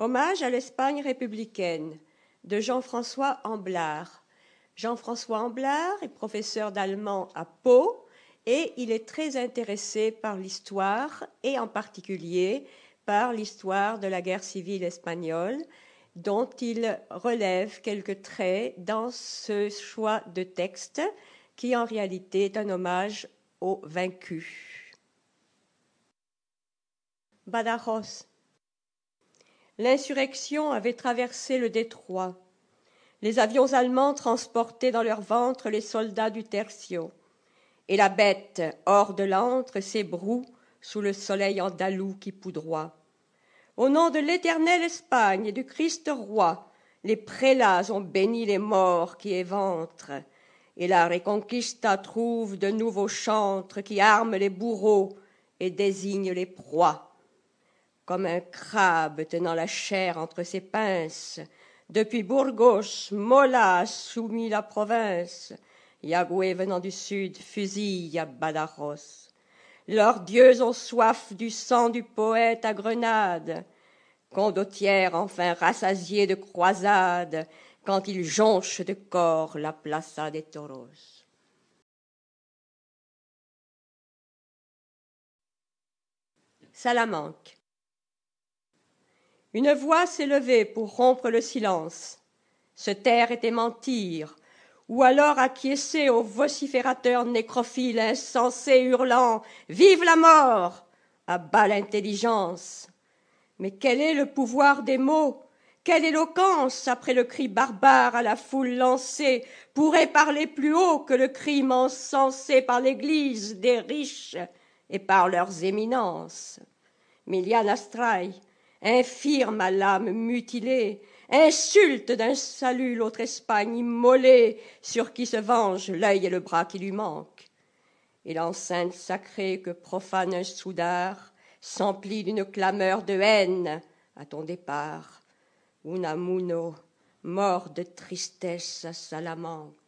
Hommage à l'Espagne républicaine de Jean-François Amblard. Jean-François Amblard est professeur d'allemand à Pau et il est très intéressé par l'histoire et en particulier par l'histoire de la guerre civile espagnole dont il relève quelques traits dans ce choix de texte qui en réalité est un hommage aux vaincus. Badajoz, L'insurrection avait traversé le détroit. Les avions allemands transportaient dans leur ventre les soldats du Tertio. Et la bête, hors de l'antre, s'ébroue sous le soleil andalou qui poudroie. Au nom de l'éternelle Espagne et du Christ roi, les prélats ont béni les morts qui éventrent, et la Reconquista trouve de nouveaux chantres qui arment les bourreaux et désignent les proies comme un crabe tenant la chair entre ses pinces. Depuis Burgos, Mola soumis la province. Yagoué venant du sud fusille à Badajoz. Leurs dieux ont soif du sang du poète à Grenade. Condottière enfin rassasié de croisades quand il jonche de corps la plaza des toros. Salamanque une voix s'élevait pour rompre le silence se taire était mentir ou alors acquiescer au vociférateur nécrophile insensé hurlant vive la mort à bas l'intelligence mais quel est le pouvoir des mots quelle éloquence après le cri barbare à la foule lancée, pourrait parler plus haut que le crime encensé par l'église des riches et par leurs éminences infirme à l'âme mutilée, insulte d'un salut l'autre Espagne immolée, sur qui se venge l'œil et le bras qui lui manquent. Et l'enceinte sacrée que profane un soudard s'emplit d'une clameur de haine à ton départ. Unamuno, mort de tristesse à Salamanque.